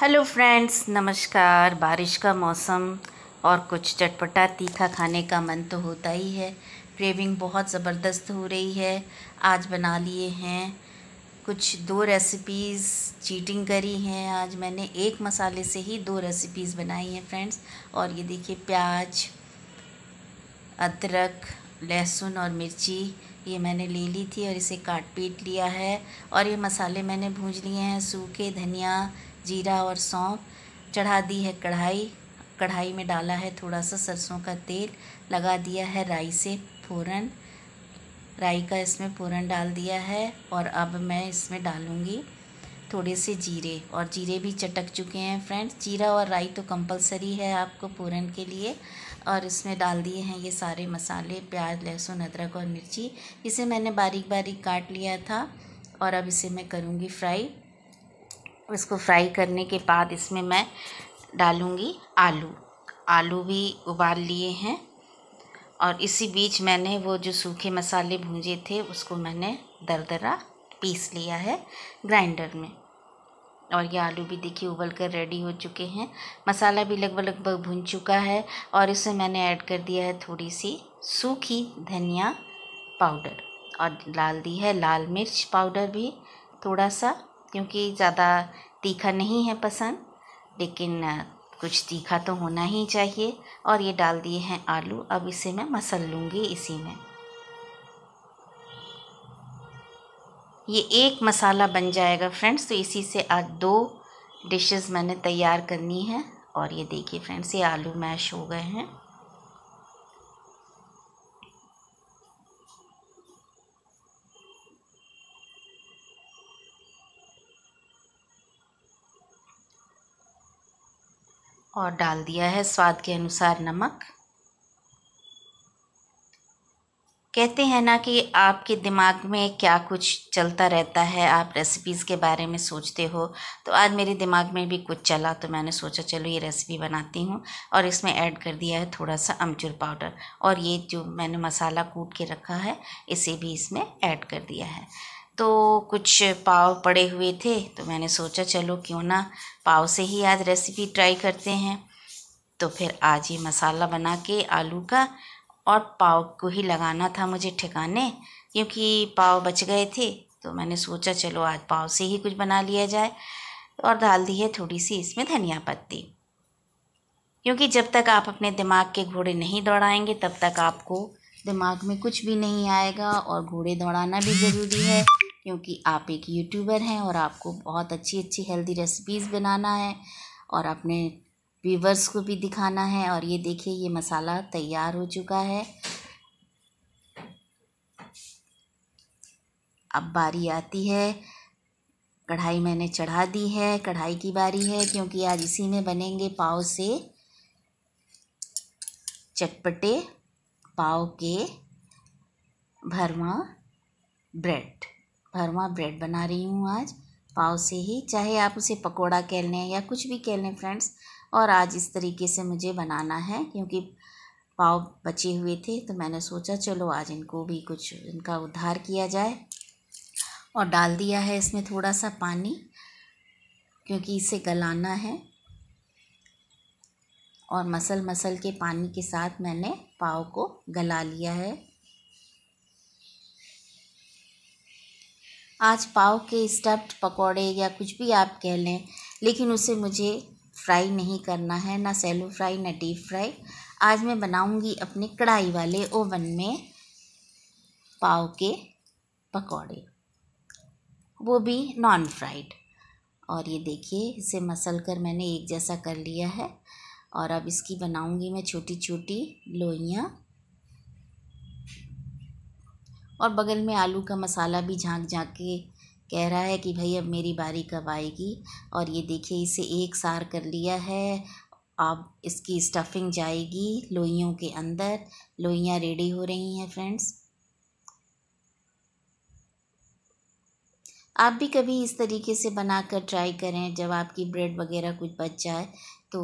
hello friends नमस्कार बारिश का मौसम और कुछ चटपटा तीखा खाने का मन तो होता ही है क्रेविंग बहुत ज़बरदस्त हो रही है आज बना लिए हैं कुछ दो रेसिपीज़ चीटिंग करी हैं आज मैंने एक मसाले से ही दो रेसिपीज़ बनाई हैं फ्रेंड्स और ये देखिए प्याज अदरक लहसुन और मिर्ची ये मैंने ले ली थी और इसे काट पीट लिया है और ये मसाले मैंने भूज लिए हैं सूखे धनिया जीरा और सौंफ चढ़ा दी है कढ़ाई कढ़ाई में डाला है थोड़ा सा सरसों का तेल लगा दिया है राई से फ़ौरन राई का इसमें फ़ौरन डाल दिया है और अब मैं इसमें डालूँगी थोड़े से जीरे और जीरे भी चटक चुके हैं फ्रेंड्स जीरा और राई तो कंपलसरी है आपको पूरन के लिए और इसमें डाल दिए हैं ये सारे मसाले प्याज लहसुन अदरक और मिर्ची इसे मैंने बारीक बारीक काट लिया था और अब इसे मैं करूँगी फ्राई इसको फ्राई करने के बाद इसमें मैं डालूँगी आलू आलू भी उबाल लिए हैं और इसी बीच मैंने वो जो सूखे मसाले भूंजे थे उसको मैंने दरदरा पीस लिया है ग्राइंडर में और ये आलू भी देखिए उबल कर रेडी हो चुके हैं मसाला भी लगभग लगभग भुन चुका है और इसमें मैंने ऐड कर दिया है थोड़ी सी सूखी धनिया पाउडर और डाल दी है लाल मिर्च पाउडर भी थोड़ा सा क्योंकि ज़्यादा तीखा नहीं है पसंद लेकिन कुछ तीखा तो होना ही चाहिए और ये डाल दिए हैं आलू अब इसे मैं मसल लूँगी इसी में ये एक मसाला बन जाएगा फ्रेंड्स तो इसी से आज दो डिशेस मैंने तैयार करनी है और ये देखिए फ्रेंड्स ये आलू मैश हो गए हैं और डाल दिया है स्वाद के अनुसार नमक कहते हैं ना कि आपके दिमाग में क्या कुछ चलता रहता है आप रेसिपीज़ के बारे में सोचते हो तो आज मेरे दिमाग में भी कुछ चला तो मैंने सोचा चलो ये रेसिपी बनाती हूँ और इसमें ऐड कर दिया है थोड़ा सा अमचूर पाउडर और ये जो मैंने मसाला कूट के रखा है इसे भी इसमें ऐड कर दिया है तो कुछ पाव पड़े हुए थे तो मैंने सोचा चलो क्यों ना पाव से ही आज रेसिपी ट्राई करते हैं तो फिर आज ये मसाला बना के आलू का और पाव को ही लगाना था मुझे ठिकाने क्योंकि पाव बच गए थे तो मैंने सोचा चलो आज पाव से ही कुछ बना लिया जाए और डाल दी है थोड़ी सी इसमें धनिया पत्ती क्योंकि जब तक आप अपने दिमाग के घोड़े नहीं दौड़ाएंगे तब तक आपको दिमाग में कुछ भी नहीं आएगा और घोड़े दौड़ाना भी ज़रूरी है क्योंकि आप एक यूट्यूबर हैं और आपको बहुत अच्छी अच्छी हेल्दी रेसिपीज़ बनाना है और अपने व्यूवर्स को भी दिखाना है और ये देखिए ये मसाला तैयार हो चुका है अब बारी आती है कढ़ाई मैंने चढ़ा दी है कढ़ाई की बारी है क्योंकि आज इसी में बनेंगे पाव से चटपटे पाव के भरवा ब्रेड भरमा ब्रेड बना रही हूँ आज पाव से ही चाहे आप उसे पकोड़ा कह लें या कुछ भी कह लें फ्रेंड्स और आज इस तरीके से मुझे बनाना है क्योंकि पाव बचे हुए थे तो मैंने सोचा चलो आज इनको भी कुछ इनका उद्धार किया जाए और डाल दिया है इसमें थोड़ा सा पानी क्योंकि इसे गलाना है और मसल मसल के पानी के साथ मैंने पाव को गला लिया है आज पाव के स्टफ्ड पकोड़े या कुछ भी आप कह लें लेकिन उसे मुझे फ्राई नहीं करना है ना सेलो फ्राई ना डीप फ्राई आज मैं बनाऊंगी अपने कढ़ाई वाले ओवन में पाव के पकोड़े वो भी नॉन फ्राइड और ये देखिए इसे मसल कर मैंने एक जैसा कर लिया है और अब इसकी बनाऊंगी मैं छोटी छोटी लोइयाँ और बगल में आलू का मसाला भी झाँक झाँक के कह रहा है कि भाई अब मेरी बारी कब आएगी और ये देखिए इसे एक सार कर लिया है अब इसकी स्टफिंग जाएगी लोइयों के अंदर लोइयाँ रेडी हो रही हैं फ्रेंड्स आप भी कभी इस तरीके से बनाकर ट्राई करें जब आपकी ब्रेड वगैरह कुछ बच जाए तो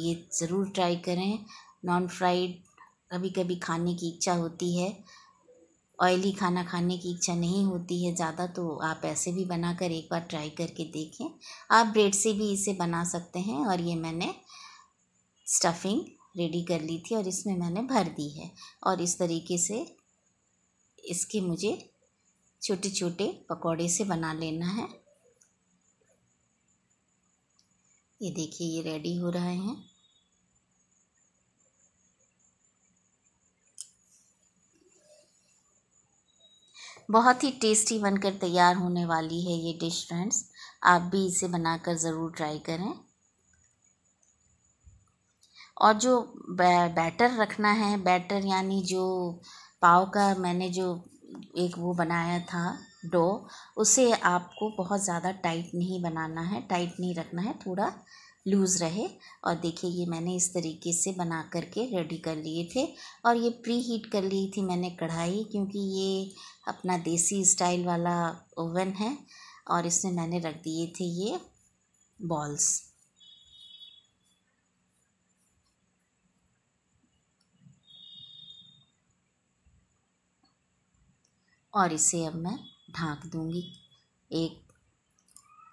ये ज़रूर ट्राई करें नॉन फ्राइड कभी कभी खाने की इच्छा होती है ऑयली खाना खाने की इच्छा नहीं होती है ज़्यादा तो आप ऐसे भी बना कर एक बार ट्राई करके देखें आप ब्रेड से भी इसे बना सकते हैं और ये मैंने स्टफिंग रेडी कर ली थी और इसमें मैंने भर दी है और इस तरीके से इसके मुझे छोटे छोटे पकौड़े से बना लेना है ये देखिए ये रेडी हो रहे हैं बहुत ही टेस्टी बनकर तैयार होने वाली है ये डिश फ्रेंड्स आप भी इसे बनाकर ज़रूर ट्राई करें और जो बैटर रखना है बैटर यानी जो पाव का मैंने जो एक वो बनाया था डो उसे आपको बहुत ज़्यादा टाइट नहीं बनाना है टाइट नहीं रखना है थोड़ा लूज़ रहे और देखिए ये मैंने इस तरीके से बना करके रेडी कर लिए थे और ये प्री हीट कर ली थी मैंने कढ़ाई क्योंकि ये अपना देसी स्टाइल वाला ओवन है और इसमें मैंने रख दिए थे ये बॉल्स और इसे अब मैं ढाँक दूँगी एक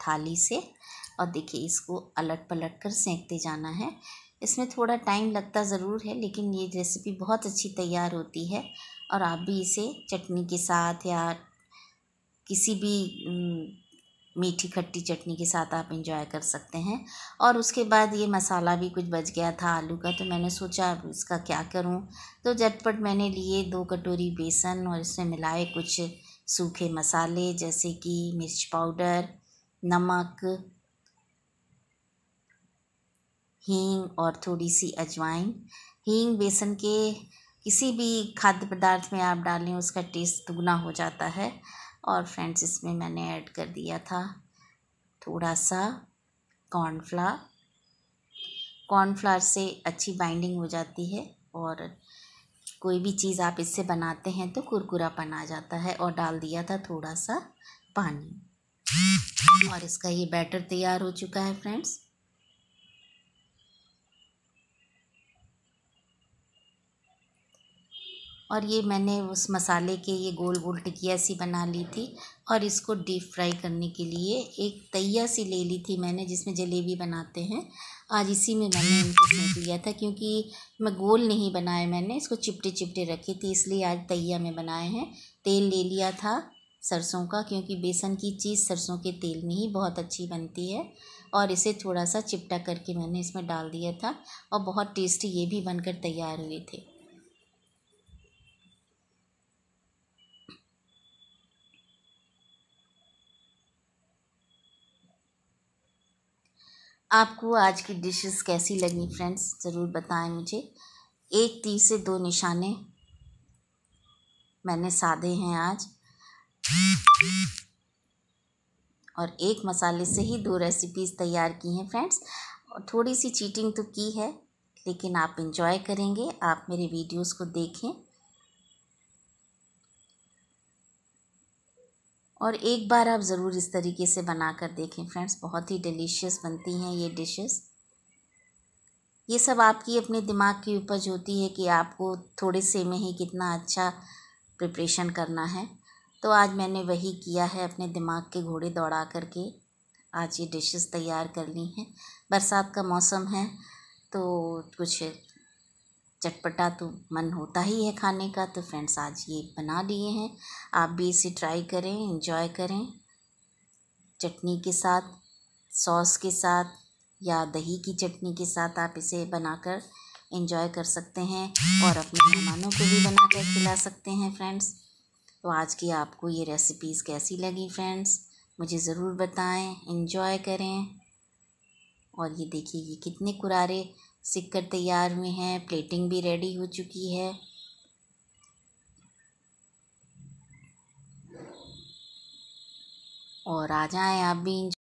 थाली से और देखिए इसको अलट पलट कर सेंकते जाना है इसमें थोड़ा टाइम लगता ज़रूर है लेकिन ये रेसिपी बहुत अच्छी तैयार होती है और आप भी इसे चटनी के साथ या किसी भी मीठी खट्टी चटनी के साथ आप इंजॉय कर सकते हैं और उसके बाद ये मसाला भी कुछ बच गया था आलू का तो मैंने सोचा अब इसका क्या करूं तो झटपट मैंने लिए दो कटोरी बेसन और इसमें मिलाए कुछ सूखे मसाले जैसे कि मिर्च पाउडर नमक हींग और थोड़ी सी अजवाइन हींग बेसन के किसी भी खाद्य पदार्थ में आप डालें उसका टेस्ट दुगना हो जाता है और फ्रेंड्स इसमें मैंने ऐड कर दिया था थोड़ा सा कॉर्नफ्लावर कॉर्नफ्लावर से अच्छी बाइंडिंग हो जाती है और कोई भी चीज़ आप इससे बनाते हैं तो कुरकुरापन आ जाता है और डाल दिया था थोड़ा सा पानी और इसका ये बैटर तैयार हो चुका है फ्रेंड्स और ये मैंने उस मसाले के ये गोल गोल टिकिया सी बना ली थी और इसको डीप फ्राई करने के लिए एक तैया सी ले ली थी मैंने जिसमें जलेबी बनाते हैं आज इसी में मैंने इनको सेंक लिया था क्योंकि मैं गोल नहीं बनाए मैंने इसको चिपटे चिपटे रखी थी इसलिए आज तैया में बनाए हैं तेल ले लिया था सरसों का क्योंकि बेसन की चीज़ सरसों के तेल में ही बहुत अच्छी बनती है और इसे थोड़ा सा चिपटा करके मैंने इसमें डाल दिया था और बहुत टेस्टी ये भी बनकर तैयार हुए थे आपको आज की डिशेस कैसी लगी फ्रेंड्स ज़रूर बताएं मुझे एक तीस से दो निशाने मैंने साधे हैं आज और एक मसाले से ही दो रेसिपीज़ तैयार की हैं फ्रेंड्स और थोड़ी सी चीटिंग तो की है लेकिन आप इन्जॉय करेंगे आप मेरे वीडियोस को देखें और एक बार आप ज़रूर इस तरीके से बना कर देखें फ्रेंड्स बहुत ही डिलीशियस बनती हैं ये डिशेस ये सब आपकी अपने दिमाग की उपज होती है कि आपको थोड़े से में ही कितना अच्छा प्रिपरेशन करना है तो आज मैंने वही किया है अपने दिमाग के घोड़े दौड़ा करके आज ये डिशेस तैयार कर ली हैं बरसात का मौसम है तो कुछ चटपटा तो मन होता ही है खाने का तो फ्रेंड्स आज ये बना लिए हैं आप भी इसे ट्राई करें इंजॉय करें चटनी के साथ सॉस के साथ या दही की चटनी के साथ आप इसे बनाकर इंजॉय कर सकते हैं और अपने मेहमानों को भी बनाकर खिला सकते हैं फ्रेंड्स तो आज की आपको ये रेसिपीज़ कैसी लगी फ्रेंड्स मुझे ज़रूर बताएं इंजॉय करें और ये देखिए ये कितने कुरारे सिक्कर तैयार हुए हैं प्लेटिंग भी रेडी हो चुकी है और आ जाएं आप भी